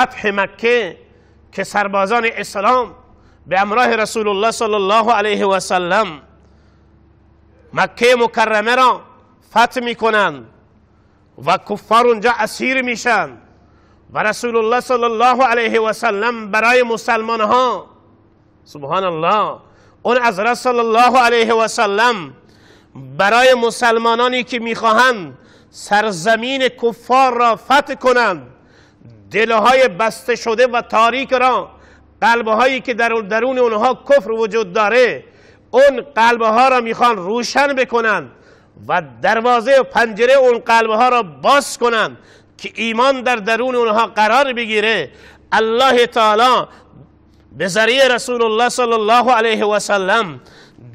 فتح مکه که سربازان اسلام به امراه رسول الله صلی الله علیه و سلم مکه مکرمه را فتح میکنند و کفار اونجا اسیر میشن و رسول الله صلی الله علیه و سلم برای مسلمان ها سبحان الله اون از رسول الله علیه و سلم برای مسلمانانی که میخواهند سرزمین کفار را فتح کنند دلهای بسته شده و تاریک را قلبهایی که در درون اونها کفر وجود داره اون قلبها را میخوان روشن بکنند و دروازه و پنجره اون قلبها را باز کنند که ایمان در درون اونها قرار بگیره الله تعالی به ذریع رسول الله صلی الله علیه و سلم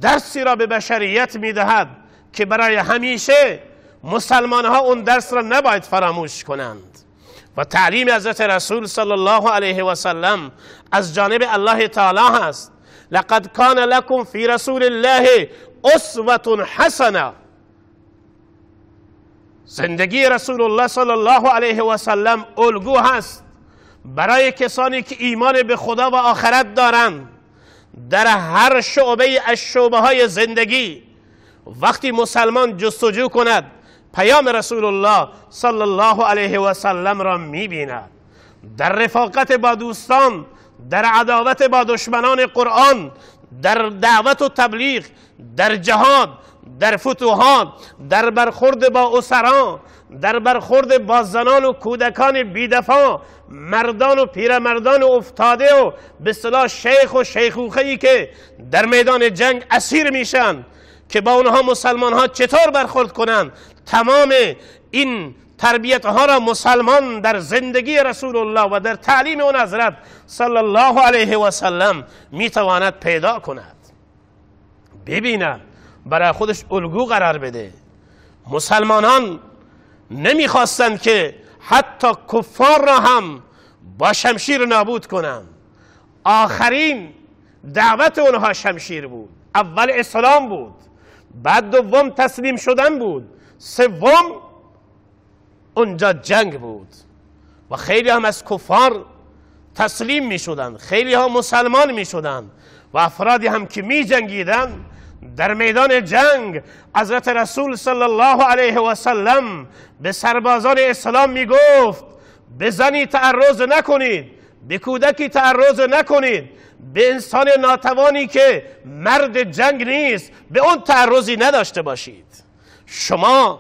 درسی را به بشریت میدهد که برای همیشه مسلمان ها اون درس را نباید فراموش کنند و تعلیم حضرت رسول صلی الله علیه و سلم از جانب الله تعالی هست لقد کان لکم فی رسول الله اسوه حسنه زندگی رسول الله صلی الله علیه و سلم الگو هست برای کسانی که ایمان به خدا و آخرت دارند در هر شعبه از شعبه های زندگی وقتی مسلمان جستجو کند پیام رسول الله صلی الله علیه و سلم را میبیند در رفاقت با دوستان در عداوت با دشمنان قرآن در دعوت و تبلیغ در جهاد در فتوحات در برخورد با اسرا در برخورد با زنان و کودکان بیدفاع مردان و پیرمردان و افتاده و به صلاح شیخ و شیخوخهی که در میدان جنگ اسیر میشن که با اونها مسلمان ها چطور برخورد کنند تمام این تربیت ها را مسلمان در زندگی رسول الله و در تعلیم اون حضرت صلی الله علیه و سلم می تواند پیدا کند ببیند برای خودش الگو قرار بده مسلمانان نمیخواستند که حتی کفار را هم با شمشیر نابود کنند آخرین دعوت اونها شمشیر بود اول اسلام بود بعد دوم تسلیم شدن بود سوم اونجا جنگ بود و خیلی هم از کفار تسلیم می شدن خیلی ها مسلمان می شدن و افرادی هم که می جنگیدن در میدان جنگ حضرت رسول صلی الله علیه و سلم به سربازان اسلام می گفت به زنی تعرض نکنید به کودکی تعرض نکنید به انسان ناتوانی که مرد جنگ نیست به اون تعرضی نداشته باشید شما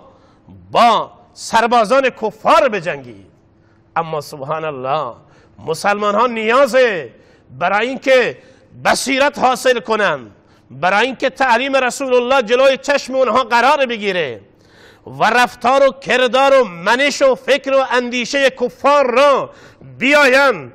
با سربازان کفار بجنگید اما سبحان الله مسلمان ها نیازه برای اینکه بصیرت حاصل کنند برای اینکه تعلیم رسول الله جلوی چشم اونها قرار بگیره و رفتار و کردار و منش و فکر و اندیشه کفار را بیاین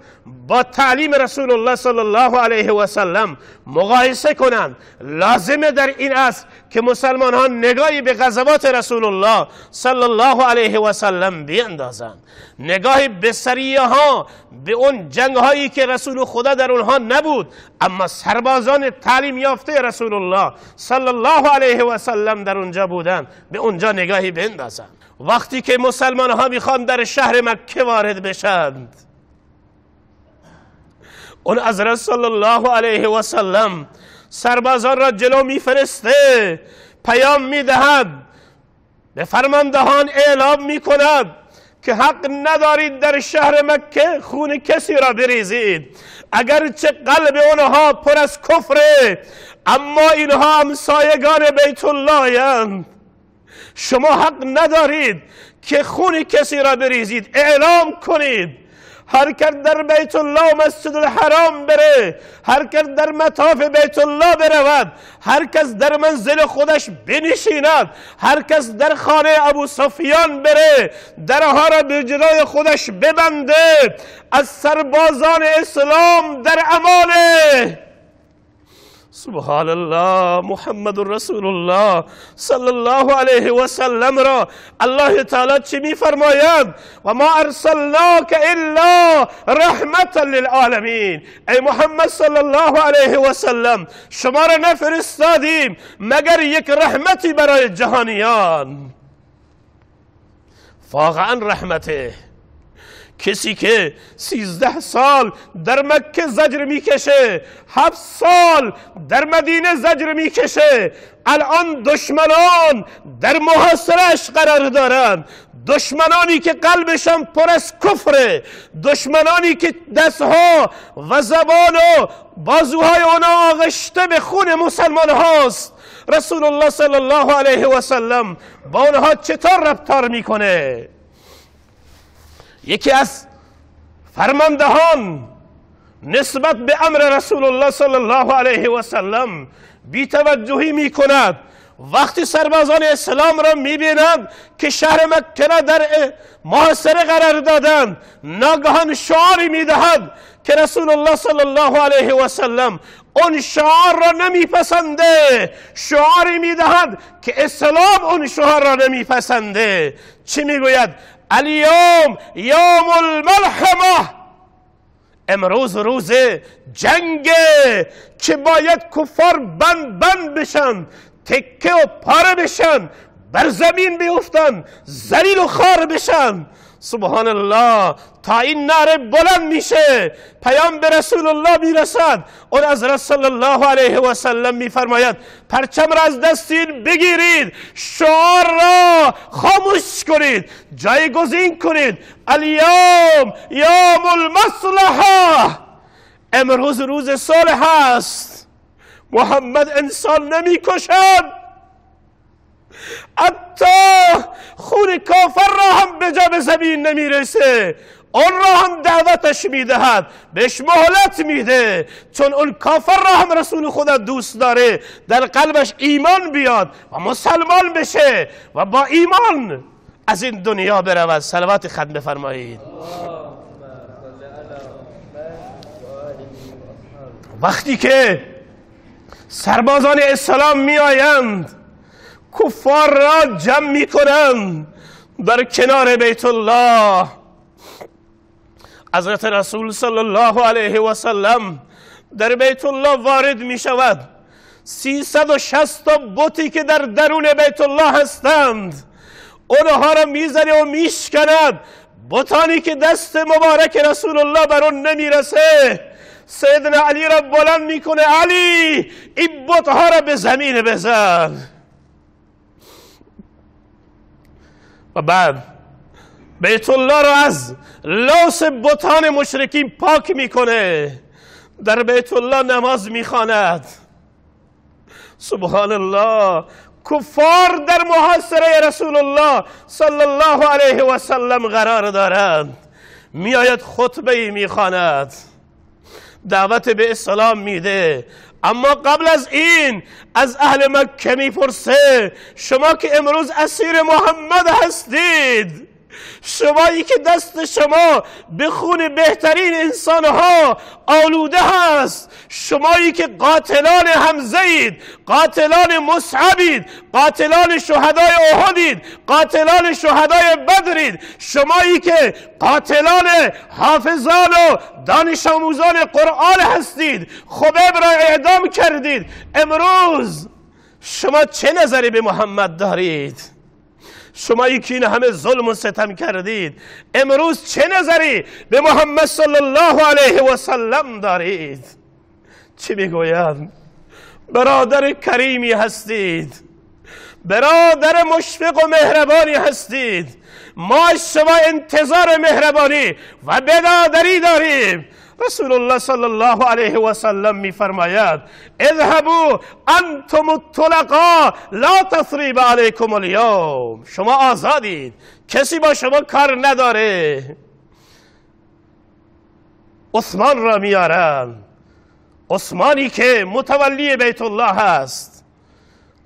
با تعلیم رسول الله صلی الله علیه و سلم مقایسه کنند لازمه در این است که مسلمان ها نگاهی به غزوات رسول الله صلی الله علیه و سلم بیندازند نگاهی به سریه ها به اون جنگ هایی که رسول خدا در اونها نبود اما سربازان تعلیم یافته رسول الله صلی الله علیه و سلم در اونجا بودند به اونجا نگاهی بیندازند وقتی که مسلمان ها میخوان در شهر مکه وارد بشند اون حضرت صلی الله علیه و سلم سربازان را جلو میفرسته پیام میدهد به فرماندهان اعلام میکند که حق ندارید در شهر مکه خون کسی را بریزید اگر چه قلب آنها پر از کفره اما اینها همسایگان بیت الله شما حق ندارید که خون کسی را بریزید اعلام کنید هر در بیت الله و مسجد الحرام بره هر در مطاف بیت الله برود هر کس در منزل خودش بنشیند هر کس در خانه ابو سفیان بره درها را به جلوی خودش ببنده از سربازان اسلام در امانه سبحان الله محمد رسول الله صلی الله علیه و سلم را الله تعالی چی می فرماید و ما ارسلناک الا رحمتا للعالمین ای محمد صلی الله علیه و سلم شما را نفرستادیم مگر یک رحمتی برای جهانیان واقعا رحمته کسی که سیزده سال در مکه زجر میکشه هفت سال در مدینه زجر میکشه الان دشمنان در محاصرش قرار دارند دشمنانی که قلبشان پر از کفره دشمنانی که دستها و زبان و بازوهای اونا آغشته به خون مسلمان هاست رسول الله صلی الله علیه و سلم با اونها چطور رفتار میکنه یکی از فرماندهان نسبت به امر رسول الله صلی الله علیه و سلم بی توجهی می کند وقتی سربازان اسلام را میبینند که شهر مکه در محاصره قرار دادند ناگهان شعاری میدهد که رسول الله صلی الله علیه و سلم اون شعار را نمیپسنده شعاری میدهد که اسلام اون شعار را نمیپسنده چی میگوید الیوم یوم الملحمه امروز روز جنگه که باید کفار بند بند بشن تکه و پاره بشن بر زمین بیفتن زلیل و خار بشن سبحان الله تا این نعره بلند میشه پیام به رسول الله میرسد اون از رسول الله علیه و سلم میفرماید پرچم را از دستین بگیرید شعار را خاموش کنید جایگزین کنید الیوم یوم المصلحه امروز روز صالح است محمد انسان نمیکشد حتی خون کافر را هم به جا به زمین نمیرسه اون را هم دعوتش میدهد بهش مهلت میده چون اون کافر را هم رسول خدا دوست داره در قلبش ایمان بیاد و مسلمان بشه و با ایمان از این دنیا برود سلوات خدم بفرمایید وقتی که سربازان اسلام میآیند کفار را جمع می کنم در کنار بیت الله حضرت رسول صلی الله علیه و سلم در بیت الله وارد می شود 360 تا بوتی که در درون بیت الله هستند اونها را میزنه و میشکند بوتانی که دست مبارک رسول الله بر اون نمیرسه سیدنا علی را بلند میکنه علی این بوتها را به زمین بزن و بعد بیت الله رو از لوس بتان مشرکین پاک میکنه در بیت الله نماز میخواند سبحان الله کفار در محاصره رسول الله صلی الله علیه و سلم قرار دارند میآید خطبه ای میخواند دعوت به اسلام میده اما قبل از این از اهل مکه میپرسه شما که امروز اسیر محمد هستید شمایی که دست شما به خون بهترین انسانها آلوده هست شمایی که قاتلان همزید، قاتلان مصعبید قاتلان شهدای احدید قاتلان شهدای بدرید شمایی که قاتلان حافظان و دانش آموزان قرآن هستید خبیب را اعدام کردید امروز شما چه نظری به محمد دارید؟ شمایی که این همه ظلم و ستم کردید امروز چه نظری به محمد صلی الله علیه و سلم دارید چی میگویم؟ برادر کریمی هستید برادر مشفق و مهربانی هستید ما شما انتظار مهربانی و بدادری داریم رسول الله صلی الله علیه و سلم می فرماید اذهبو انتم الطلقا لا تصریب علیکم الیوم شما آزادید کسی با شما کار نداره عثمان را میارن عثمانی که متولی بیت الله هست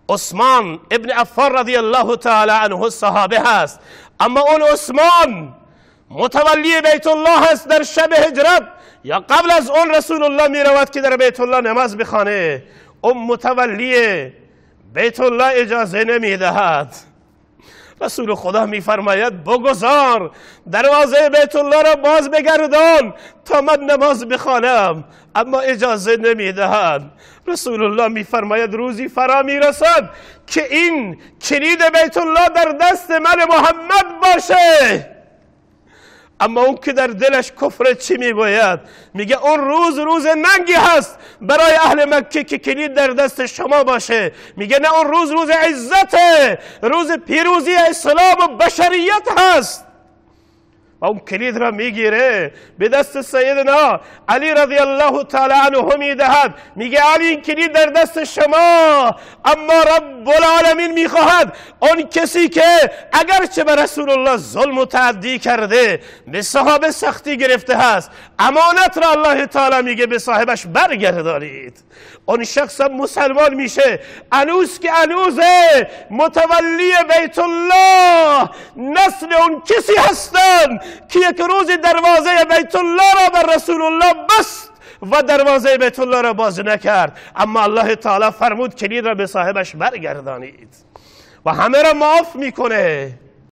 عثمان ابن عفان رضی الله تعالی عنه صحابه هست اما اون عثمان متولی بیت الله است در شب هجرت یا قبل از اون رسول الله می رود که در بیت الله نماز بخانه اون متولی بیت الله اجازه نمی دهد رسول خدا میفرماید بگذار دروازه بیت الله را باز بگردان تا من نماز بخوانم اما اجازه نمیدهد رسول الله میفرماید روزی فرا رسد که این کلید بیت الله در دست من محمد باشه اما اون که در دلش کفر چی میگوید میگه اون روز روز ننگی هست برای اهل مکه که کلید در دست شما باشه میگه نه اون روز روز عزته روز پیروزی اسلام و بشریت هست و اون کلید را میگیره به دست سیدنا علی رضی الله تعالی عنه میدهد میگه علی این کلید در دست شما اما رب العالمین میخواهد اون کسی که اگرچه به رسول الله ظلم و تعدی کرده به صحابه سختی گرفته هست امانت را الله تعالی میگه به صاحبش برگردانید اون شخص مسلمان میشه انوز که انوز متولی بیت الله نسل اون کسی هستند که یک روز دروازه بیت الله را بر رسول الله بست و دروازه بیت الله را باز نکرد اما الله تعالی فرمود کلید را به صاحبش برگردانید و همه را معاف میکنه